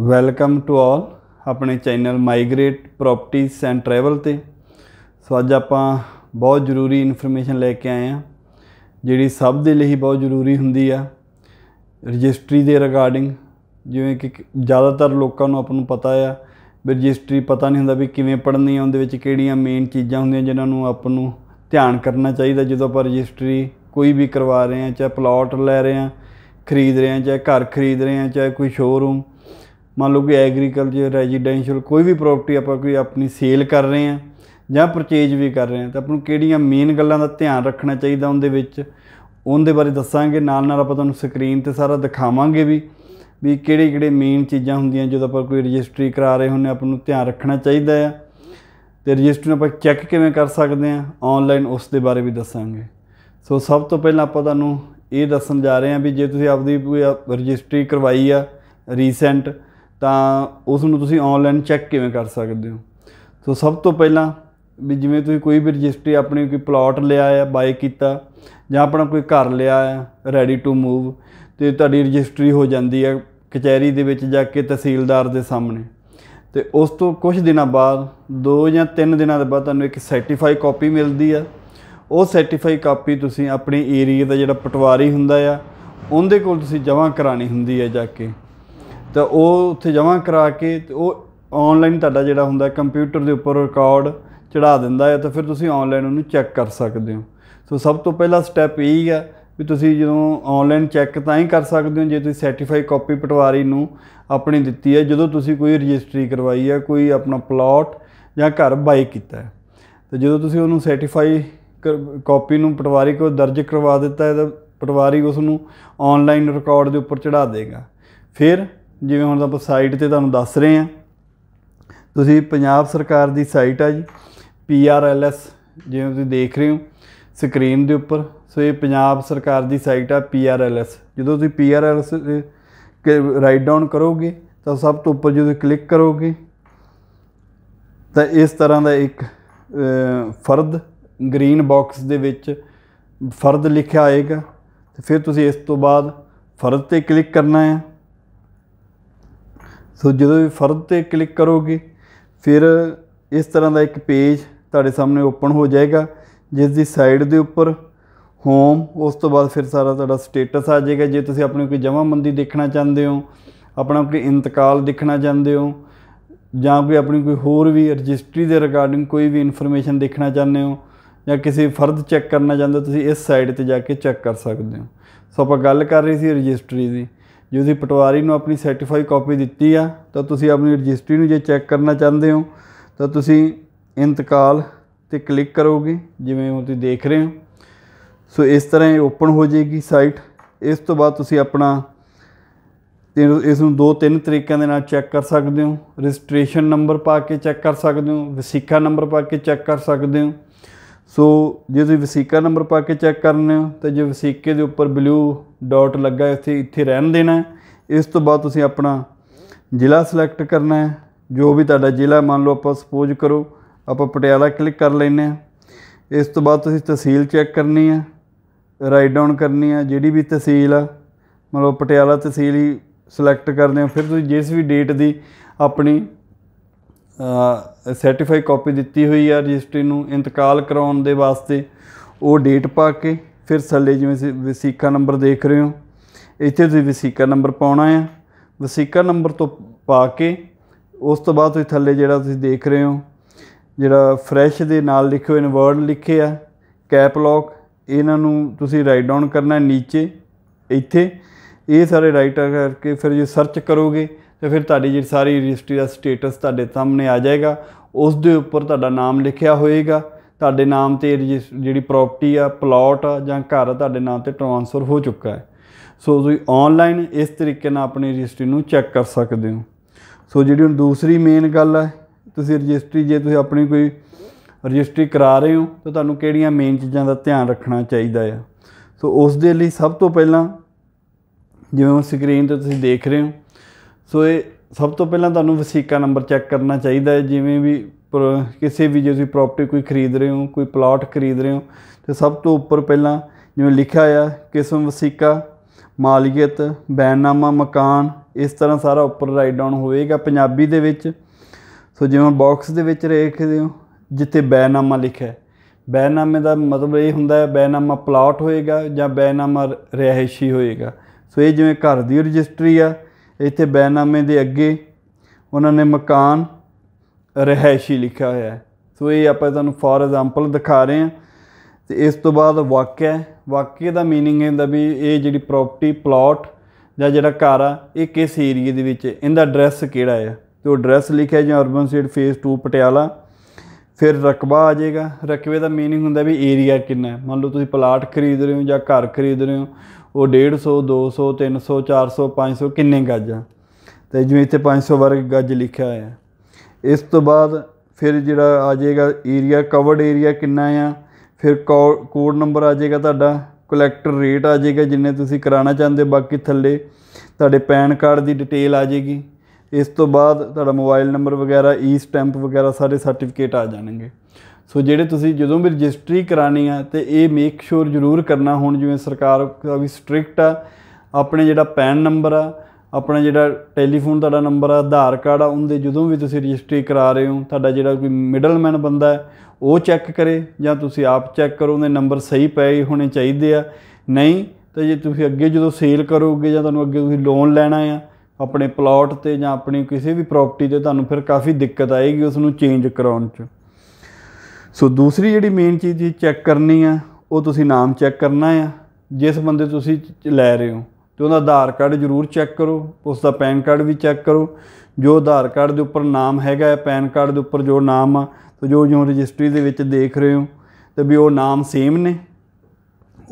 welcome to all ਆਪਣੇ channel Migrate Properties and travel ਤੇ so ਅੱਜ ਆਪਾਂ ਬਹੁਤ ਜ਼ਰੂਰੀ ਇਨਫੋਰਮੇਸ਼ਨ ਲੈ ਕੇ ਆਏ ਆ ਜਿਹੜੀ ਸਭ ਦੇ ਲਈ ਬਹੁਤ ਜ਼ਰੂਰੀ ਹੁੰਦੀ ਆ ਰਜਿਸਟਰੀ ਦੇ ਰਿਗਾਰਡਿੰਗ ਜਿਵੇਂ ਕਿ ਜ਼ਿਆਦਾਤਰ ਲੋਕਾਂ ਨੂੰ ਆਪਾਂ ਨੂੰ ਪਤਾ ਆ ਵੀ ਰਜਿਸਟਰੀ ਪਤਾ ਨਹੀਂ ਹੁੰਦਾ ਵੀ ਕਿਵੇਂ ਪੜ੍ਹਨੀ ਆ ਉਹਦੇ ਵਿੱਚ ਕਿਹੜੀਆਂ ਮੇਨ ਚੀਜ਼ਾਂ ਹੁੰਦੀਆਂ ਜਿਨ੍ਹਾਂ ਨੂੰ ਆਪਾਂ ਨੂੰ ਧਿਆਨ ਕਰਨਾ ਚਾਹੀਦਾ ਜਦੋਂ ਆਪਾਂ ਰਜਿਸਟਰੀ ਕੋਈ ਵੀ ਕਰਵਾ ਰਹੇ ਆ ਚਾਹੇ ਪਲਾਟ ਲੈ ਰਹੇ ਆ ਖਰੀਦ ਰਹੇ ਆ ਚਾਹੇ ਘਰ ਖਰੀਦ ਰਹੇ ਆ ਚਾਹੇ ਕੋਈ ਸ਼ੋਰੂਮ ਮੰਨ ਲਓ ਕਿ ਐਗਰੀਕਲਚਰ ਰੈਜ਼ੀਡੈਂਸ਼ੀਅਲ ਕੋਈ ਵੀ ਪ੍ਰਾਪਰਟੀ ਆਪਾਂ ਕੋਈ ਆਪਣੀ ਸੇਲ ਕਰ ਰਹੇ ਆ ਜਾਂ ਪਰਚੇਜ ਵੀ ਕਰ ਰਹੇ ਆ ਤਾਂ ਆਪਾਂ ਨੂੰ ਕਿਹੜੀਆਂ ਮੇਨ ਗੱਲਾਂ ਦਾ ਧਿਆਨ ਰੱਖਣਾ ਚਾਹੀਦਾ ਉਹਦੇ ਵਿੱਚ ਉਹਦੇ ਬਾਰੇ ਦੱਸਾਂਗੇ ਨਾਲ ਨਾਲ ਆਪਾਂ ਤੁਹਾਨੂੰ ਸਕਰੀਨ ਤੇ ਸਾਰਾ ਦਿਖਾਵਾਂਗੇ ਵੀ ਵੀ ਕਿਹੜੇ ਕਿਹੜੇ ਮੇਨ ਚੀਜ਼ਾਂ ਹੁੰਦੀਆਂ ਜਦੋਂ ਆਪਾਂ ਕੋਈ ਰਜਿਸਟਰੀ ਕਰਾ ਰਹੇ ਹੁੰਨੇ ਆਪਾਂ ਨੂੰ ਧਿਆਨ ਰੱਖਣਾ ਚਾਹੀਦਾ ਆ ਤੇ ਰਜਿਸਟਰੀ ਨੂੰ ਆਪਾਂ ਚੈੱਕ ਕਿਵੇਂ ਕਰ ਸਕਦੇ ਆ ਆਨਲਾਈਨ ਉਸ ਦੇ ਬਾਰੇ ਵੀ ਦੱਸਾਂਗੇ ਸੋ ਸਭ ਤੋਂ ਪਹਿਲਾਂ ਆਪਾਂ ਤੁਹਾਨੂੰ ਇਹ ਦੱਸਣ ਜਾ ਰਹੇ ਆ ਵੀ ਜੇ ਤੁਸੀਂ ਆਪਦੀ ਰਜਿਸਟਰੀ ਕਰਵਾਈ ਆ ਰੀਸੈਂਟ ਤਾਂ ਉਸ ਨੂੰ ਤੁਸੀਂ ਆਨਲਾਈਨ ਚੈੱਕ ਕਿਵੇਂ ਕਰ ਸਕਦੇ ਹੋ ਸੋ ਸਭ ਤੋਂ ਪਹਿਲਾਂ ਵੀ ਜਿਵੇਂ ਤੁਸੀਂ ਕੋਈ ਵੀ ਰਜਿਸਟਰੀ ਆਪਣੀ ਕੋਈ ਪਲਾਟ ਲਿਆ ਆ ਬਾਈ ਕੀਤਾ ਜਾਂ ਆਪਣਾ ਕੋਈ ਘਰ ਲਿਆ ਆ ਰੈਡੀ ਟੂ ਮੂਵ ਤੇ ਤੁਹਾਡੀ ਰਜਿਸਟਰੀ ਹੋ ਜਾਂਦੀ ਹੈ ਕਚਹਿਰੀ ਦੇ ਵਿੱਚ ਜਾ ਕੇ ਤਹਿਸੀਲਦਾਰ ਦੇ ਸਾਹਮਣੇ ਤੇ ਉਸ ਤੋਂ ਕੁਝ ਦਿਨਾਂ ਬਾਅਦ 2 ਜਾਂ 3 ਦਿਨਾਂ ਦੇ ਬਾਅਦ ਤੁਹਾਨੂੰ ਇੱਕ ਸਰਟੀਫਾਈ ਕਾਪੀ ਮਿਲਦੀ ਆ ਉਹ ਸਰਟੀਫਾਈ ਕਾਪੀ ਤੁਸੀਂ ਆਪਣੇ ਏਰੀਆ ਦਾ ਜਿਹੜਾ ਪਟਵਾਰੀ ਹੁੰਦਾ ਆ ਉਹਦੇ ਕੋਲ ਤੁਸੀਂ ਜਮ੍ਹਾਂ ਕਰਾਣੀ ਹੁੰਦੀ ਹੈ ਜਾ ਕੇ ਤਾਂ ਉਹ ਉੱਥੇ ਜਮ੍ਹਾਂ ਕਰਾ ਕੇ ਤੇ ਉਹ ਆਨਲਾਈਨ ਤੁਹਾਡਾ ਜਿਹੜਾ ਹੁੰਦਾ ਕੰਪਿਊਟਰ ਦੇ ਉੱਪਰ ਰਿਕਾਰਡ ਚੜਾ ਦਿੰਦਾ ਹੈ ਤਾਂ ਫਿਰ ਤੁਸੀਂ ਆਨਲਾਈਨ ਉਹਨੂੰ ਚੈੱਕ ਕਰ ਸਕਦੇ ਹੋ ਸੋ ਸਭ ਤੋਂ ਪਹਿਲਾ ਸਟੈਪ ਇਹ ਹੈ ਵੀ ਤੁਸੀਂ ਜਦੋਂ ਆਨਲਾਈਨ ਚੈੱਕ ਤਾਂ ਹੀ ਕਰ ਸਕਦੇ ਹੋ ਜੇ ਤੁਸੀਂ ਸਰਟੀਫਾਈ ਕਾਪੀ ਪਟਵਾਰੀ ਨੂੰ ਆਪਣੀ ਦਿੱਤੀ ਹੈ ਜਦੋਂ ਤੁਸੀਂ ਕੋਈ ਰਜਿਸਟਰੀ ਕਰਵਾਈ ਹੈ ਕੋਈ ਆਪਣਾ ਪਲਾਟ ਜਾਂ ਘਰ ਬਾਈ ਕੀਤਾ ਹੈ ਤੇ ਜਦੋਂ ਤੁਸੀਂ ਉਹਨੂੰ ਸਰਟੀਫਾਈ ਕਾਪੀ ਨੂੰ ਪਟਵਾਰੀ ਕੋਲ ਦਰਜ ਕਰਵਾ ਦਿੱਤਾ ਹੈ ਤਾਂ ਪਟਵਾਰੀ ਉਸ ਨੂੰ ਆਨਲਾਈਨ ਰਿਕਾਰਡ ਦੇ ਉੱਪਰ ਚੜਾ ਦੇਗਾ ਫਿਰ ਜਿਵੇਂ ਹੁਣ ਆਪਾਂ ਸਾਈਟ ਤੇ ਤੁਹਾਨੂੰ ਦੱਸ ਰਹੇ ਹਾਂ ਤੁਸੀਂ ਪੰਜਾਬ ਸਰਕਾਰ ਦੀ ਸਾਈਟ ਆ ਜੀ PRLS ਜਿਵੇਂ ਤੁਸੀਂ ਦੇਖ ਰਹੇ ਹੋ ਸਕਰੀਨ ਦੇ ਉੱਪਰ ਸੋ ਇਹ ਪੰਜਾਬ ਸਰਕਾਰ ਦੀ ਸਾਈਟ ਆ PRLS ਜਦੋਂ ਤੁਸੀਂ PRLS ਰਾਈਟ ਡਾਊਨ ਕਰੋਗੇ ਤਾਂ ਸਭ ਤੋਂ ਉੱਪਰ ਜਦੋਂ ਕਲਿੱਕ ਕਰੋਗੇ ਤਾਂ ਇਸ ਤਰ੍ਹਾਂ ਦਾ ਇੱਕ ਫਰਦ ਗ੍ਰੀਨ ਬਾਕਸ ਦੇ ਵਿੱਚ ਫਰਦ ਲਿਖਿਆ ਆਏਗਾ ਤੇ ਫਿਰ ਤੁਸੀਂ ਇਸ ਤੋਂ ਬਾਅਦ ਫਰਦ ਤੇ ਕਲਿੱਕ ਕਰਨਾ ਹੈ ਸੋ ਜਦੋਂ ਵੀ ਫਰਦ ਤੇ ਕਲਿੱਕ ਕਰੋਗੇ ਫਿਰ ਇਸ ਤਰ੍ਹਾਂ ਦਾ ਇੱਕ ਪੇਜ ਤੁਹਾਡੇ ਸਾਹਮਣੇ ਓਪਨ ਹੋ ਜਾਏਗਾ ਜਿਸ ਦੀ ਸਾਈਡ ਦੇ ਉੱਪਰ ਹੋਮ ਉਸ ਤੋਂ ਬਾਅਦ ਫਿਰ ਸਾਰਾ ਤੁਹਾਡਾ ਸਟੇਟਸ ਆ ਜਾਏਗਾ ਜੇ ਤੁਸੀਂ ਆਪਣੀ ਕੋਈ ਮੰਦੀ ਦੇਖਣਾ ਚਾਹੁੰਦੇ ਹੋ ਆਪਣਾ ਕੋਈ ਇੰਤਕਾਲ ਦੇਖਣਾ ਚਾਹੁੰਦੇ ਹੋ ਜਾਂ ਕੋਈ ਆਪਣੀ ਕੋਈ ਹੋਰ ਵੀ ਰਜਿਸਟਰੀ ਦੇ ਰਿਗਾਰਡਿੰਗ ਕੋਈ ਵੀ ਇਨਫੋਰਮੇਸ਼ਨ ਦੇਖਣਾ ਚਾਹੁੰਦੇ ਹੋ ਜਾਂ ਕਿਸੇ ਫਰਦ ਚੈੱਕ ਕਰਨਾ ਚਾਹੁੰਦੇ ਤੁਸੀਂ ਇਸ ਸਾਈਟ ਤੇ ਜਾ ਕੇ ਚੈੱਕ ਕਰ ਸਕਦੇ ਹੋ ਸੋ ਆਪਾਂ ਗੱਲ ਕਰ ਰਹੀ ਸੀ ਰਜਿਸਟਰੀ ਦੀ ਜੇ ਤੁਸੀਂ ਪਟਵਾਰੀ ਨੂੰ ਆਪਣੀ ਸਰਟੀਫਾਈ ਕਾਪੀ ਦਿੱਤੀ ਆ ਤਾਂ ਤੁਸੀਂ ਆਪਣੀ ਰਜਿਸਟਰੀ ਨੂੰ ਜੇ ਚੈੱਕ ਕਰਨਾ ਚਾਹੁੰਦੇ ਹੋ ਤਾਂ ਤੁਸੀਂ ਇੰਤਕਾਲ ਤੇ ਕਲਿੱਕ ਕਰੋਗੇ ਜਿਵੇਂ ਹੁਣ ਤੁਸੀਂ ਦੇਖ ਰਹੇ ਹੋ ਸੋ ਇਸ ਤਰ੍ਹਾਂ ਇਹ ਓਪਨ ਹੋ ਜਾਏਗੀ ਸਾਈਟ ਇਸ ਤੋਂ ਬਾਅਦ ਤੁਸੀਂ ਆਪਣਾ ਇਸ ਨੂੰ ਦੋ ਤਿੰਨ ਤਰੀਕਿਆਂ ਦੇ ਨਾਲ ਚੈੱਕ ਕਰ ਸਕਦੇ ਹੋ ਰਜਿਸਟ੍ਰੇਸ਼ਨ ਨੰਬਰ ਪਾ ਕੇ ਚੈੱਕ ਕਰ ਸਕਦੇ ਹੋ ਵਸੀਕਾ ਨੰਬਰ ਪਾ ਕੇ ਚੈੱਕ ਕਰ ਸਕਦੇ ਹੋ ਸੋ ਜੇ ਤੁਸੀਂ ਵਸੀਕਾ ਨੰਬਰ ਪਾ ਕੇ ਚੈੱਕ ਕਰਨਾ ਤੇ ਜੇ ਵਸੀਕੇ ਦੇ ਉੱਪਰ ਬਲੂ ਡਾਟ ਲੱਗਾ ਇੱਥੇ ਇੱਥੇ ਰਹਿਣ ਦੇਣਾ ਇਸ ਤੋਂ ਬਾਅਦ ਤੁਸੀਂ ਆਪਣਾ ਜ਼ਿਲ੍ਹਾ ਸਿਲੈਕਟ ਕਰਨਾ ਹੈ ਜੋ ਵੀ ਤੁਹਾਡਾ ਜ਼ਿਲ੍ਹਾ ਮੰਨ ਲਓ ਆਪਾਂ ਸਪੋਜ਼ ਕਰੋ ਆਪਾਂ ਪਟਿਆਲਾ ਕਲਿੱਕ ਕਰ ਲੈਨੇ ਆ ਇਸ ਤੋਂ ਬਾਅਦ ਤੁਸੀਂ ਤਹਿਸੀਲ ਚੈੱਕ ਕਰਨੀ ਆ ਰਾਈਟ ਡਾਊਨ ਕਰਨੀ ਆ ਜਿਹੜੀ ਵੀ ਤਹਿਸੀਲ ਆ ਮਤਲਬ ਪਟਿਆਲਾ ਤਹਿਸੀਲ ਹੀ ਸਿਲੈਕਟ ਕਰਦੇ ਆ ਫਿਰ ਤੁਸੀਂ ਜਿਸ ਵੀ ਡੇਟ ਦੀ ਆਪਣੀ ਸਰਟੀਫਾਈ ਕਾਪੀ ਦਿੱਤੀ ਹੋਈ ਆ ਰਜਿਸਟਰੀ ਨੂੰ ਇੰਤਕਾਲ ਕਰਾਉਣ ਦੇ ਵਾਸਤੇ ਉਹ ਡੇਟ ਪਾ ਕੇ ਫਿਰ ਥੱਲੇ ਜਿਵੇਂ ਵਸੀਕਾ ਨੰਬਰ ਦੇਖ ਰਹੇ ਹੋ ਇੱਥੇ ਤੁਸੀਂ ਵਸੀਕਾ ਨੰਬਰ ਪਾਉਣਾ ਆ ਵਸੀਕਾ ਨੰਬਰ ਤੋਂ ਪਾ ਕੇ ਉਸ ਤੋਂ ਬਾਅਦ ਤੁਸੀਂ ਥੱਲੇ ਜਿਹੜਾ ਤੁਸੀਂ ਦੇਖ ਰਹੇ ਹੋ ਜਿਹੜਾ ਫਰੈਸ਼ ਦੇ ਨਾਲ ਲਿਖੇ ਹੋਏ ਨੇ ਵਰਡ ਲਿਖੇ ਆ ਕੈਪ ਲੌਕ ਇਹਨਾਂ ਨੂੰ ਤੁਸੀਂ ਰਾਈਟ ਡਾਊਨ ਕਰਨਾ ਹੈ ਨੀਚੇ ਇੱਥੇ ਇਹ ਸਾਰੇ ਰਾਈਟ ਕਰਕੇ ਫਿਰ ਜੇ ਸਰਚ ਕਰੋਗੇ ਤੇ ਫਿਰ ਤੁਹਾਡੀ ਜਿਹੜੀ ਸਾਰੀ ਰਜਿਸਟਰੀ ਦਾ ਸਟੇਟਸ ਤੁਹਾਡੇ ਸਾਹਮਣੇ ਆ ਜਾਏਗਾ ਉਸ ਦੇ ਉੱਪਰ ਤੁਹਾਡਾ ਨਾਮ ਲਿਖਿਆ ਹੋਏਗਾ ਤੁਹਾਡੇ ਨਾਮ ਤੇ ਜਿਹੜੀ ਪ੍ਰਾਪਰਟੀ ਆ ਪਲਾਟ ਆ ਜਾਂ ਘਰ ਤੁਹਾਡੇ ਨਾਮ ਤੇ ਟ੍ਰਾਂਸਫਰ ਹੋ ਚੁੱਕਾ ਹੈ ਸੋ ਤੁਸੀਂ ਆਨਲਾਈਨ ਇਸ ਤਰੀਕੇ ਨਾਲ ਆਪਣੀ ਰਜਿਸਟਰੀ ਨੂੰ ਚੈੱਕ ਕਰ ਸਕਦੇ ਹੋ ਸੋ ਜਿਹੜੀ ਹੁਣ ਦੂਸਰੀ ਮੇਨ ਗੱਲ ਹੈ ਤੁਸੀਂ ਰਜਿਸਟਰੀ ਜੇ ਤੁਸੀਂ ਆਪਣੀ ਕੋਈ ਰਜਿਸਟਰੀ ਕਰਾ ਰਹੇ ਹੋ ਤਾਂ ਤੁਹਾਨੂੰ ਕਿਹੜੀਆਂ ਮੇਨ ਚੀਜ਼ਾਂ ਦਾ ਧਿਆਨ ਰੱਖਣਾ ਚਾਹੀਦਾ ਹੈ ਸੋ ਉਸ ਦੇ ਲਈ ਸਭ ਤੋਂ ਪਹਿਲਾਂ ਜਿਵੇਂ ਸਕਰੀਨ ਤੇ ਤੁਸੀਂ ਦੇਖ ਰਹੇ ਹੋ ਸੋ ਇਹ ਸਭ ਤੋਂ ਪਹਿਲਾਂ ਤੁਹਾਨੂੰ ਵਸੀਕਾ ਨੰਬਰ ਚੈੱਕ ਕਰਨਾ ਚਾਹੀਦਾ ਹੈ ਜਿਵੇਂ ਵੀ ਕਿਸੇ ਵੀ ਜੇ ਤੁਸੀਂ ਪ੍ਰਾਪਰਟੀ ਕੋਈ ਖਰੀਦ ਰਹੇ ਹੋ ਕੋਈ ਪਲਾਟ ਖਰੀਦ ਰਹੇ ਹੋ ਤੇ ਸਭ ਤੋਂ ਉੱਪਰ ਪਹਿਲਾਂ ਜਿਵੇਂ ਲਿਖਿਆ ਆ ਕਿਸਮ ਵਸੀਕਾ ਮਾਲੀਅਤ ਬੈਨਨਾਮਾ ਮਕਾਨ ਇਸ ਤਰ੍ਹਾਂ ਸਾਰਾ ਉੱਪਰ ਰਾਈਟ ਡਾਊਨ ਹੋਵੇਗਾ ਪੰਜਾਬੀ ਦੇ ਵਿੱਚ ਸੋ ਜਿਵੇਂ ਬਾਕਸ ਦੇ ਵਿੱਚ ਰੇਖਦੇ ਹੋ ਜਿੱਥੇ ਬੈਨਾਮਾ ਲਿਖਿਆ ਹੈ ਬੈਨਾਮੇ ਦਾ ਮਤਲਬ ਇਹ ਹੁੰਦਾ ਹੈ ਬੈਨਾਮਾ ਪਲਾਟ ਹੋਏਗਾ ਜਾਂ ਬੈਨਾਮਾ ਰਹਿائشੀ ਹੋਏਗਾ ਸੋ ਇਹ ਜਿਵੇਂ ਘਰ ਦੀ ਰਜਿਸਟਰੀ ਆ ਇੱਥੇ ਬੈਨਾਮੇ ਦੇ ਅੱਗੇ ਉਹਨਾਂ ਨੇ ਮਕਾਨ ਰਹਿائشੀ ਲਿਖਿਆ ਹੋਇਆ ਹੈ ਸੋ ਇਹ ਆਪਾਂ ਤੁਹਾਨੂੰ ਫੋਰ ਐਗਜ਼ਾਮਪਲ ਦਿਖਾ ਰਹੇ ਹਾਂ ਤੇ ਇਸ ਤੋਂ ਬਾਅਦ ਵਾਕਿਆ ਵਾਕਿਆ ਦਾ मीनिंग ਹੁੰਦਾ ਵੀ ਇਹ ਜਿਹੜੀ ਪ੍ਰਾਪਰਟੀ ਪਲਾਟ ਜਾਂ ਜਿਹੜਾ ਘਰ ਆ ਇਹ ਕਿਸ ਏਰੀਏ ਦੇ ਵਿੱਚ ਇਹਦਾ ਐਡਰੈਸ ਕਿਹੜਾ ਹੈ ਤੇ ਉਹ ਐਡਰੈਸ ਲਿਖਿਆ ਜਾਂ ਅਰਬਨ ਸੀਟ ਫੇਸ 2 ਪਟਿਆਲਾ ਫਿਰ ਰਕਬਾ ਆ ਜਾਏਗਾ ਰਕਬੇ ਦਾ मीनिंग ਹੁੰਦਾ ਵੀ ਏਰੀਆ ਕਿੰਨਾ ਹੈ ਮੰਨ ਲਓ ਤੁਸੀਂ ਪਲਾਟ ਖਰੀਦ ਰਹੇ ਹੋ ਜਾਂ ਘਰ ਖਰੀਦ ਰਹੇ ਹੋ ਉਹ 150 200 300 400 500 ਕਿੰਨੇ ਗੱਜ ਆ ਤੇ ਜਿਵੇਂ ਇੱਥੇ 500 ਵਰਗ ਗੱਜ ਲਿਖਿਆ ਹੋਇਆ ਹੈ ਇਸ ਤੋਂ ਬਾਅਦ ਫਿਰ ਜਿਹੜਾ ਆ ਜਾਏਗਾ ਏਰੀਆ ਕਵਰਡ ਏਰੀਆ ਕਿੰਨਾ ਆ ਫਿਰ ਕੋਡ ਨੰਬਰ ਆ ਜਾਏਗਾ ਤੁਹਾਡਾ ਕਲੈਕਟਰ ਰੇਟ ਆ ਜਾਏਗਾ ਜਿੰਨੇ ਤੁਸੀਂ ਕਰਾਉਣਾ ਚਾਹੁੰਦੇ ਬਾਕੀ ਥੱਲੇ ਤੁਹਾਡੇ ਪੈਨ ਕਾਰਡ ਦੀ ਡਿਟੇਲ ਆ ਜਾਏਗੀ ਇਸ ਤੋਂ ਬਾਅਦ ਤੁਹਾਡਾ ਮੋਬਾਈਲ ਨੰਬਰ ਵਗੈਰਾ ਈ ਸਟੈਂਪ ਵਗੈਰਾ ਸਾਰੇ ਸਰਟੀਫਿਕੇਟ ਆ ਜਾਣਗੇ ਸੋ ਜਿਹੜੇ ਤੁਸੀਂ ਜਦੋਂ ਵੀ ਰਜਿਸਟਰੀ ਕਰਾਣੀ ਆ ਤੇ ਇਹ ਮੇਕ ਸ਼ੋਰ ਜ਼ਰੂਰ ਕਰਨਾ ਹੁਣ ਜਿਵੇਂ ਸਰਕਾਰ ਵੀ ਸਟ੍ਰਿਕਟ ਆ ਆਪਣੇ ਜਿਹੜਾ ਪੈਨ ਨੰਬਰ ਆ ਆਪਣਾ ਜਿਹੜਾ ਟੈਲੀਫੋਨ ਤੁਹਾਡਾ ਨੰਬਰ ਆ ਆਧਾਰ ਕਾਰਡ ਆ ਉਹਦੇ ਜਦੋਂ ਵੀ ਤੁਸੀਂ ਰਜਿਸਟਰੀ ਕਰਾ ਰਹੇ ਹੋ ਤੁਹਾਡਾ ਜਿਹੜਾ ਕੋਈ ਮਿਡਲਮੈਨ ਬੰਦਾ ਹੈ ਉਹ ਚੈੱਕ ਕਰੇ ਜਾਂ ਤੁਸੀਂ ਆਪ ਚੈੱਕ ਕਰੋ ਉਹਦੇ ਨੰਬਰ ਸਹੀ ਪਏ ਹੋਣੇ ਚਾਹੀਦੇ ਆ ਨਹੀਂ ਤਾਂ ਜੇ ਤੁਸੀਂ ਅੱਗੇ ਜਦੋਂ ਸੇਲ ਕਰੋਗੇ ਜਾਂ ਤੁਹਾਨੂੰ ਅੱਗੇ ਤੁਸੀਂ ਲੋਨ ਲੈਣਾ ਆ ਆਪਣੇ ਪਲਾਟ ਤੇ ਜਾਂ ਆਪਣੀ ਕਿਸੇ ਵੀ ਪ੍ਰਾਪਰਟੀ ਤੇ ਤੁਹਾਨੂੰ ਫਿਰ ਕਾਫੀ ਦਿੱਕਤ ਆਏਗੀ ਉਸ ਨੂੰ ਚੇਂਜ ਕਰਾਉਣ 'ਚ ਸੋ ਦੂਸਰੀ ਜਿਹੜੀ ਮੇਨ ਚੀਜ਼ ਜੀ ਚੈੱਕ ਕਰਨੀ ਆ ਉਹ ਤੁਸੀਂ ਨਾਮ ਚੈੱਕ ਕਰਨਾ ਆ ਜਿਸ ਬੰਦੇ ਤੁਸੀਂ ਲੈ ਰਹੇ ਹੋ ਤੇ ਉਹਦਾ ਆਧਾਰ ਕਾਰਡ ਜ਼ਰੂਰ ਚੈੱਕ ਕਰੋ ਉਸ ਦਾ ਪੈਨ ਕਾਰਡ ਵੀ ਚੈੱਕ ਕਰੋ ਜੋ ਆਧਾਰ ਕਾਰਡ ਦੇ ਉੱਪਰ ਨਾਮ ਹੈਗਾ ਹੈ ਪੈਨ ਕਾਰਡ ਦੇ ਉੱਪਰ ਜੋ ਨਾਮ ਆ ਤੇ ਜੋ ਜੋ ਰਜਿਸਟਰੀ ਦੇ ਵਿੱਚ ਦੇਖ ਰਹੇ ਹੋ ਤੇ ਵੀ ਉਹ ਨਾਮ ਸੇਮ ਨੇ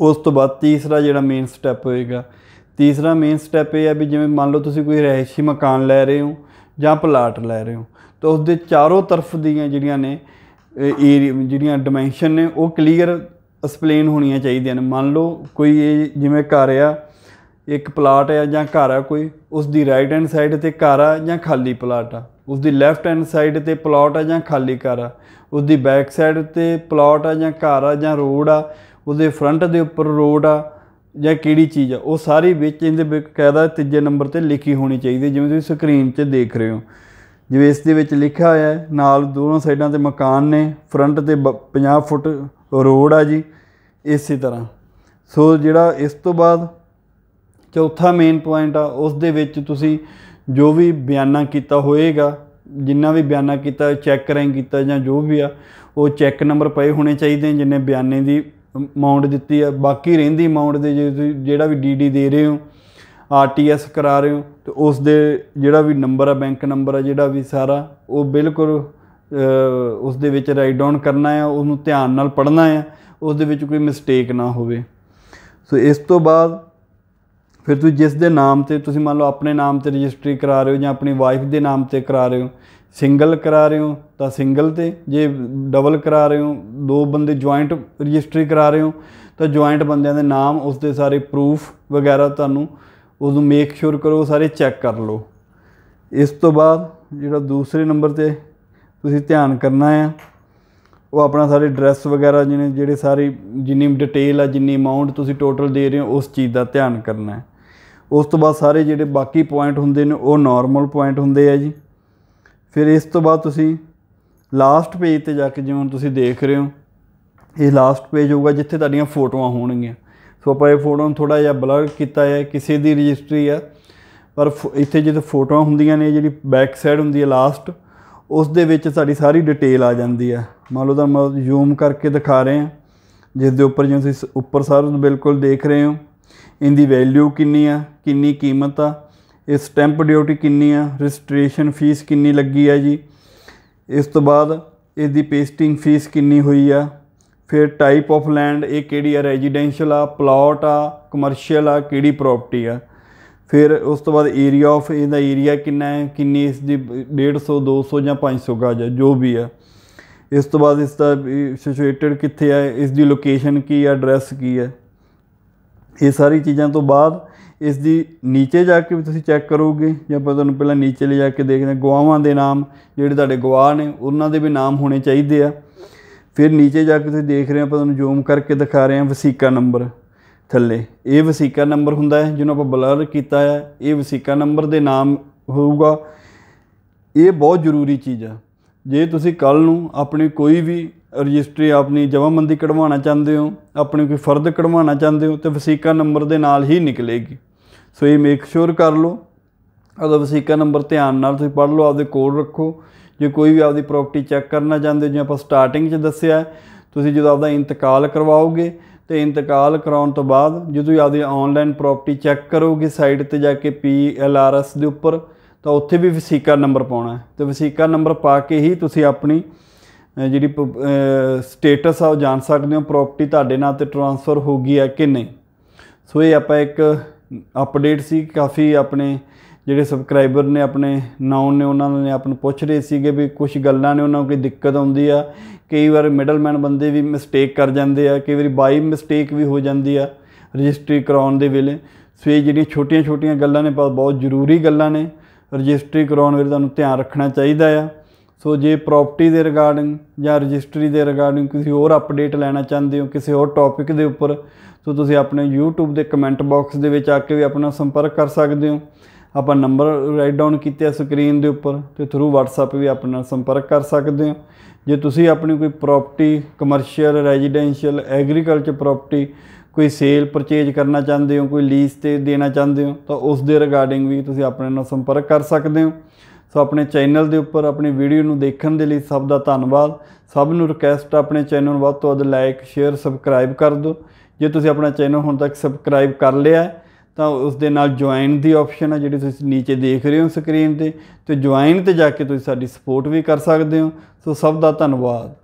ਉਸ ਤੋਂ ਬਾਅਦ ਤੀਸਰਾ ਜਿਹੜਾ ਮੇਨ ਸਟੈਪ ਹੋਏਗਾ ਤੀਸਰਾ ਮੇਨ ਸਟੈਪ ਇਹ ਹੈ ਵੀ ਜਿਵੇਂ ਮੰਨ ਲਓ ਤੁਸੀਂ ਕੋਈ ਰਹਿਸ਼ੀ ਮਕਾਨ ਲੈ ਰਹੇ ਹੋ ਜਾਂ ਪਲਾਟ ਲੈ ਰਹੇ ਹੋ ਤਾਂ ਉਸ ਦੇ ਚਾਰੋਂ ਤਰਫ ਦੀਆਂ ਜਿਹੜੀਆਂ ਨੇ ਜਿਹੜੀਆਂ ਡਾਈਮੈਂਸ਼ਨ ਨੇ ਉਹ ਕਲੀਅਰ ਐਕਸਪਲੇਨ ਹੋਣੀਆਂ ਚਾਹੀਦੀਆਂ ਨੇ ਮੰਨ ਲਓ ਕੋਈ ਇਹ ਜਿਵੇਂ ਘਰ ਆ ਇੱਕ ਪਲਾਟ ਆ ਜਾਂ ਘਰ ਆ ਕੋਈ ਉਸ ਦੀ ਰਾਈਟ ਹੈਂਡ ਸਾਈਡ ਤੇ ਘਰ ਆ ਜਾਂ ਖਾਲੀ ਪਲਾਟ ਆ ਉਸ ਦੀ ਲੈਫਟ ਹੈਂਡ ਸਾਈਡ ਤੇ ਪਲਾਟ ਆ ਜਾਂ ਖਾਲੀ ਘਰ ਆ ਉਸ ਦੀ ਬੈਕ ਸਾਈਡ ਤੇ ਪਲਾਟ ਆ ਜਾਂ ਘਰ ਆ ਜਾਂ ਰੋਡ ਆ ਉਹਦੇ ਫਰੰਟ ਦੇ ਉੱਪਰ ਰੋਡ ਆ ਜਾਂ ਕਿਹੜੀ ਚੀਜ਼ ਆ ਉਹ ਸਾਰੀ ਵਿੱਚ ਇਹਦੇ ਬਕਾਇਦਾ ਤੀਜੇ ਨੰਬਰ ਤੇ ਲਿਖੀ ਹੋਣੀ ਚਾਹੀਦੀ ਜਿਵੇਂ ਤੁਸੀਂ ਸਕਰੀਨ 'ਤੇ ਦੇਖ ਰਹੇ ਹੋ ਜਿਵੇਂ ਇਸ ਦੇ ਵਿੱਚ ਲਿਖਿਆ ਹੋਇਆ ਹੈ ਨਾਲ ਦੋਨੋਂ ਸਾਈਡਾਂ ਤੇ ਮਕਾਨ ਨੇ ਫਰੰਟ ਤੇ 50 ਫੁੱਟ ਰੋਡ ਆ ਜੀ ਇਸੇ ਤਰ੍ਹਾਂ ਸੋ ਜਿਹੜਾ ਇਸ ਤੋਂ ਬਾਅਦ ਚੌਥਾ ਮੇਨ ਪੁਆਇੰਟ ਆ ਉਸ ਦੇ ਵਿੱਚ ਤੁਸੀਂ ਜੋ ਵੀ ਬਿਆਨਾ ਕੀਤਾ ਹੋਏਗਾ ਜਿੰਨਾ ਵੀ ਬਿਆਨਾ ਕੀਤਾ ਚੈੱਕ ਰੈਂਕ ਕੀਤਾ ਜਾਂ ਜੋ ਵੀ ਆ ਉਹ ਚੈੱਕ ਨੰਬਰ ਪਏ ਹੋਣੇ ਚਾਹੀਦੇ ਜਿੰਨੇ ਬਿਆਨੇ ਦੀ ਅਮਾਉਂਟ ਦਿੱਤੀ ਆ ਬਾਕੀ ਰਹਿੰਦੀ ਅਮਾਉਂਟ ਦੇ ਜੇ ਤੁਸੀਂ ਜਿਹੜਾ ਵੀ ਡੀਡੀ ਦੇ ਰਹੇ ਹੋ ਆਰਟੀਐਸ ਕਰਾ ਰਹੇ ਹੋ ਤੇ ਉਸ ਦੇ ਜਿਹੜਾ ਵੀ ਨੰਬਰ ਆ ਬੈਂਕ ਨੰਬਰ ਆ ਜਿਹੜਾ ਵੀ ਸਾਰਾ ਉਹ ਬਿਲਕੁਲ ਉਸ ਦੇ ਵਿੱਚ ਰਾਈਟ ਡਾਊਨ ਕਰਨਾ ਆ ਉਹਨੂੰ ਧਿਆਨ ਨਾਲ ਪੜ੍ਹਨਾ ਆ ਉਸ ਦੇ ਵਿੱਚ ਕੋਈ ਮਿਸਟੇਕ ਨਾ ਹੋਵੇ ਸੋ ਇਸ ਤੋਂ ਬਾਅਦ ਫਿਰ ਤੁਸੀਂ ਜਿਸ ਦੇ ਨਾਮ ਤੇ ਤੁਸੀਂ ਮੰਨ ਲਓ ਆਪਣੇ ਨਾਮ ਤੇ ਰਜਿਸਟਰੀ ਕਰਾ ਰਹੇ ਹੋ ਜਾਂ ਆਪਣੀ ਵਾਈਫ ਦੇ ਨਾਮ ਤੇ ਕਰਾ ਰਹੇ ਹੋ ਸਿੰਗਲ ਕਰਾ ਰਹੇ ਹੋ ਤਾਂ ਸਿੰਗਲ ਤੇ ਜੇ ਡਬਲ ਕਰਾ ਰਹੇ ਹੋ ਦੋ ਬੰਦੇ ਜੁਆਇੰਟ ਰਜਿਸਟਰੀ ਕਰਾ ਰਹੇ ਹੋ ਤਾਂ ਜੁਆਇੰਟ ਬੰਦਿਆਂ ਦੇ ਨਾਮ ਉਸ ਦੇ ਸਾਰੇ ਪ੍ਰੂਫ ਵਗੈਰਾ ਤੁਹਾਨੂੰ ਉਸ ਨੂੰ ਮੇਕ ਸ਼ੋਰ ਕਰੋ ਸਾਰੇ ਚੈੱਕ ਕਰ ਲਓ ਇਸ ਤੋਂ ਬਾਅਦ ਜਿਹੜਾ ਦੂਸਰੇ ਨੰਬਰ ਤੇ ਤੁਸੀਂ ਧਿਆਨ ਕਰਨਾ ਹੈ ਉਹ ਆਪਣਾ ਸਾਰੇ ਐਡਰੈਸ ਵਗੈਰਾ ਜਿਹਨੇ ਜਿਹੜੇ ਸਾਰੀ ਜਿੰਨੀ ਡਿਟੇਲ ਆ ਜਿੰਨੀ ਅਮਾਉਂਟ ਤੁਸੀਂ ਟੋਟਲ ਦੇ ਰਹੇ ਹੋ ਉਸ ਚੀਜ਼ ਦਾ ਧਿਆਨ ਕਰਨਾ ਹੈ ਉਸ ਤੋਂ ਬਾਅਦ ਸਾਰੇ ਜਿਹੜੇ ਬਾਕੀ ਪੁਆਇੰਟ ਹੁੰਦੇ ਨੇ ਉਹ ਨਾਰਮਲ ਪੁਆਇੰਟ ਹੁੰਦੇ ਆ ਜੀ ਫਿਰ ਇਸ ਤੋਂ ਬਾਅਦ ਤੁਸੀਂ ਲਾਸਟ ਪੇਜ ਤੇ ਜਾ ਕੇ ਜਿਵੇਂ ਤੁਸੀਂ ਦੇਖ ਰਹੇ ਹੋ ਇਹ ਲਾਸਟ ਪੇਜ ਹੋਊਗਾ ਜਿੱਥੇ ਤੁਹਾਡੀਆਂ ਫੋਟੋਆਂ ਹੋਣਗੀਆਂ ਸੋ ਆਪਾਂ ਇਹ ਫੋਟੋ ਨੂੰ ਥੋੜਾ ਜਿਹਾ ਬਲਰ ਕੀਤਾ ਹੈ ਕਿਸੇ ਦੀ ਰਜਿਸਟਰੀ ਹੈ ਪਰ ਇੱਥੇ ਜਿੱਥੇ ਫੋਟੋਆਂ ਹੁੰਦੀਆਂ ਨੇ ਜਿਹੜੀ ਬੈਕ ਸਾਈਡ ਹੁੰਦੀ ਹੈ ਲਾਸਟ ਉਸ ਦੇ ਵਿੱਚ ਸਾਡੀ ਸਾਰੀ ਡਿਟੇਲ ਆ ਜਾਂਦੀ ਹੈ ਮੰਨ ਲਓ ਤਾਂ ਮੈਂ ਜ਼ੂਮ ਕਰਕੇ ਦਿਖਾ ਰਹੇ ਹਾਂ ਜਿਸ ਦੇ ਉੱਪਰ ਜਿਵੇਂ ਤੁਸੀਂ ਉੱਪਰ ਨੂੰ ਬਿਲਕੁਲ ਦੇਖ ਰਹੇ ਹੋ ਇਹਦੀ ਵੈਲਿਊ ਕਿੰਨੀ ਆ ਕਿੰਨੀ ਕੀਮਤ ਆ ਇਹ ਸਟੈਂਪ ਡਿਊਟੀ ਕਿੰਨੀ ਆ ਰਜਿਸਟ੍ਰੇਸ਼ਨ ਫੀਸ ਕਿੰਨੀ ਲੱਗੀ ਆ ਜੀ ਇਸ ਤੋਂ ਬਾਅਦ ਇਸ ਦੀ ਪੇਸਟਿੰਗ ਫੀਸ ਕਿੰਨੀ ਹੋਈ ਆ ਫਿਰ ਟਾਈਪ ਆਫ ਲੈਂਡ ਇਹ ਕਿਹੜੀ ਆ ਰੈਜ਼ੀਡੈਂਸ਼ੀਅਲ ਆ ਪਲਾਟ ਆ ਕਮਰਸ਼ੀਅਲ ਆ ਕਿਹੜੀ ਪ੍ਰਾਪਰਟੀ ਆ ਫਿਰ ਉਸ ਤੋਂ ਬਾਅਦ ਏਰੀਆ ਆਫ ਇਹਦਾ ਏਰੀਆ ਕਿੰਨਾ ਹੈ ਕਿੰਨੀ ਇਸ ਦੀ 150 200 ਜਾਂ 500 ਗਜ ਜੋ ਵੀ ਆ ਇਸ ਤੋਂ ਬਾਅਦ ਇਸ ਦਾ ਸਿਚੁਏਟਡ ਕਿੱਥੇ ਆ ਇਸ ਦੀ ਲੋਕੇਸ਼ਨ ਕੀ ਆ ਐਡਰੈਸ ਕੀ ਆ ਇਹ ਸਾਰੀ ਚੀਜ਼ਾਂ ਤੋਂ ਬਾਅਦ ਇਸ ਦੀ ਨੀਚੇ ਜਾ ਕੇ ਵੀ ਤੁਸੀਂ ਚੈੱਕ ਕਰੋਗੇ ਜਾਂ ਆਪਾਂ ਤੁਹਾਨੂੰ ਪਹਿਲਾਂ ਨੀਚੇ ਲੈ ਜਾ ਕੇ ਦੇਖਦੇ ਗਵਾਹਾਂ ਦੇ ਨਾਮ ਜਿਹੜੇ ਤੁਹਾਡੇ ਗਵਾਹ ਨੇ ਉਹਨਾਂ ਦੇ ਵੀ ਨਾਮ ਹੋਣੇ ਚਾਹੀਦੇ ਆ ਫਿਰ ਨੀਚੇ ਜਾ ਕੇ ਤੁਸੀਂ ਦੇਖ ਰਹੇ ਹੋ ਆਪਾਂ ਤੁਹਾਨੂੰ ਜ਼ੂਮ ਕਰਕੇ ਦਿਖਾ ਰਹੇ ਹਾਂ ਵਸੀਕਾ ਨੰਬਰ ਥੱਲੇ ਇਹ ਵਸੀਕਾ ਨੰਬਰ ਹੁੰਦਾ ਹੈ ਜਿਹਨੂੰ ਆਪਾਂ ਬਲਰ ਕੀਤਾ ਹੈ ਇਹ ਵਸੀਕਾ ਨੰਬਰ ਦੇ ਨਾਮ ਹੋਊਗਾ ਇਹ ਬਹੁਤ ਜ਼ਰੂਰੀ ਚੀਜ਼ ਆ ਜੇ ਤੁਸੀਂ ਕੱਲ ਨੂੰ ਆਪਣੀ ਕੋਈ ਵੀ ਰਜਿਸਟਰੀ ਆਪਣੀ ਜਮਾਬੰਦੀ ਕਢਵਾਉਣਾ ਚਾਹੁੰਦੇ ਹੋ ਆਪਣੀ ਕੋਈ ਫਰਦ ਕਢਵਾਉਣਾ ਚਾਹੁੰਦੇ ਹੋ ਤੇ ਵਸੀਕਾ ਨੰਬਰ ਦੇ ਨਾਲ ਹੀ ਨਿਕਲੇਗੀ ਸੋ ਇਹ ਮੇਕ ਸ਼ੋਰ ਕਰ ਲਓ ਆਪਦਾ ਵਸੀਕਾ ਨੰਬਰ ਧਿਆਨ ਨਾਲ ਤੁਸੀਂ ਪੜ੍ਹ ਲਓ ਆਪਦੇ ਕੋਲ ਰੱਖੋ ਜੇ ਕੋਈ ਵੀ ਆਪਦੀ ਪ੍ਰਾਪਰਟੀ ਚੈੱਕ ਕਰਨਾ ਚਾਹੁੰਦੇ ਜਿਵੇਂ ਆਪਾਂ ਸਟਾਰਟਿੰਗ 'ਚ ਦੱਸਿਆ ਤੁਸੀਂ ਜਦੋਂ ਆਪਦਾ ਇੰਤਕਾਲ ਕਰਵਾਓਗੇ ਤੇ ਇੰਤਕਾਲ ਕਰਾਉਣ ਤੋਂ ਬਾਅਦ ਜਦੋਂ ਆਪਦੀ ਆਨਲਾਈਨ ਪ੍ਰਾਪਰਟੀ ਚੈੱਕ ਕਰੋਗੇ ਸਾਈਟ ਤੇ ਜਾ ਕੇ ਪੀਐਲਆਰਐਸ ਦੇ ਉੱਪਰ ਤਾਂ ਉੱਥੇ ਵੀ ਵਸੀਕਾ ਨੰਬਰ ਪਾਉਣਾ ਹੈ ਤੇ ਵਸੀਕਾ ਨੰਬਰ ਪਾ ਕੇ ਹੀ ਤੁਸੀਂ ਆਪਣੀ ਜਿਹੜੀ ਸਟੇਟਸ ਆ ਉਹ ਜਾਣ ਸਕਦੇ ਹੋ ਪ੍ਰਾਪਰਟੀ ਤੁਹਾਡੇ ਨਾਂ ਤੇ ਟ੍ਰਾਂਸਫਰ ਹੋ ਗਈ ਹੈ ਕਿ ਨਹੀਂ ਸੋ ਇਹ ਆਪਾਂ ਇੱਕ ਅਪਡੇਟ ਸੀ ਕਾਫੀ ਆਪਣੇ ਜਿਹੜੇ ਸਬਸਕ੍ਰਾਈਬਰ ਨੇ ਆਪਣੇ ਨਾਉਨ ਨੇ ਉਹਨਾਂ ਨੇ ਆਪ ਨੂੰ ਪੁੱਛ ਰਹੇ ਸੀਗੇ ਵੀ ਕੁਝ ਗੱਲਾਂ ਨੇ ਉਹਨਾਂ ਨੂੰ ਕੋਈ ਦਿੱਕਤ ਆਉਂਦੀ ਆ ਕਈ ਵਾਰ ਮਿਡਲਮੈਨ ਬੰਦੇ ਵੀ ਮਿਸਟੇਕ ਕਰ ਜਾਂਦੇ ਆ ਕਈ ਵਾਰੀ ਬਾਈ ਮਿਸਟੇਕ ਵੀ ਹੋ ਜਾਂਦੀ ਆ ਰਜਿਸਟਰੀ ਕਰਾਉਣ ਦੇ ਵੇਲੇ ਸੋ ਇਹ ਜਿਹੜੀਆਂ ਛੋਟੀਆਂ-ਛੋਟੀਆਂ ਗੱਲਾਂ ਨੇ ਬਹੁਤ ਜ਼ਰੂਰੀ ਗੱਲਾਂ ਨੇ ਰਜਿਸਟਰੀ ਕਰਾਉਣ ਵੇਲੇ ਤੁਹਾਨੂੰ ਧਿਆਨ ਰੱਖਣਾ ਚਾਹੀਦਾ ਆ ਸੋ ਜੇ ਪ੍ਰਾਪਰਟੀ ਦੇ ਰਿਗਾਰਡਿੰਗ ਜਾਂ ਰਜਿਸਟਰੀ ਦੇ ਰਿਗਾਰਡਿੰਗ ਕਿਸੇ ਹੋਰ ਅਪਡੇਟ ਲੈਣਾ ਚਾਹੁੰਦੇ ਹੋ ਕਿਸੇ ਹੋਰ ਟੌਪਿਕ ਦੇ ਉੱਪਰ ਸੋ ਤੁਸੀਂ ਆਪਣੇ YouTube ਦੇ ਕਮੈਂਟ ਬਾਕਸ ਦੇ ਵਿੱਚ ਆ ਕੇ ਵੀ ਆਪਣਾ ਸੰਪਰਕ ਕਰ ਸਕਦੇ ਹੋ ਆਪਾਂ ਨੰਬਰ ਰਾਈਟ ਡਾਊਨ ਕੀਤੇ ਆ ਸਕਰੀਨ ਦੇ ਉੱਪਰ ਤੇ ਥਰੂ WhatsApp ਵੀ ਆਪਣਾ ਨਾਲ ਸੰਪਰਕ ਕਰ ਸਕਦੇ ਹੋ ਜੇ ਤੁਸੀਂ ਆਪਣੀ ਕੋਈ property commercial residential agriculture property ਕੋਈ ਸੇਲ ਪਰਚੇਜ ਕਰਨਾ ਚਾਹੁੰਦੇ ਹੋ ਕੋਈ ਲੀਜ਼ ਤੇ ਦੇਣਾ ਚਾਹੁੰਦੇ ਹੋ ਤਾਂ ਉਸ ਦੇ ਰਿਗਾਰਡਿੰਗ ਵੀ ਤੁਸੀਂ ਆਪਣੇ ਨਾਲ ਸੰਪਰਕ ਕਰ ਸਕਦੇ ਹੋ ਸੋ ਆਪਣੇ ਚੈਨਲ ਦੇ ਉੱਪਰ ਆਪਣੀ ਵੀਡੀਓ ਨੂੰ ਦੇਖਣ ਦੇ ਲਈ ਸਭ ਦਾ ਧੰਨਵਾਦ ਸਭ ਨੂੰ ਰਿਕਵੈਸਟ ਆਪਣੇ ਚੈਨਲ ਨੂੰ ਵੱਧ ਤੋਂ ਵੱਧ ਲਾਈਕ ਸ਼ੇਅਰ ਸਬਸਕ੍ਰਾਈਬ ਕਰ ਦਿਓ ਜੇ ਤੁਸੀਂ ਆਪਣਾ ਚੈਨਲ ਹੁਣ ਤੱਕ ਸਬਸਕ੍ਰਾਈਬ ਕਰ ਲਿਆ ਤਾਂ ਉਸ ਦੇ ਨਾਲ ਜੁਆਇਨ ਦੀ ਆਪਸ਼ਨ ਹੈ ਜਿਹੜੀ ਤੁਸੀਂ نیچے ਦੇਖ ਰਹੇ ਹੋ ਸਕਰੀਨ ਤੇ ਤੇ ਜੁਆਇਨ ਤੇ ਜਾ ਕੇ ਤੁਸੀਂ ਸਾਡੀ ਸਪੋਰਟ ਵੀ ਕਰ ਸਕਦੇ ਹੋ ਸੋ ਸਭ ਦਾ ਧੰਨਵਾਦ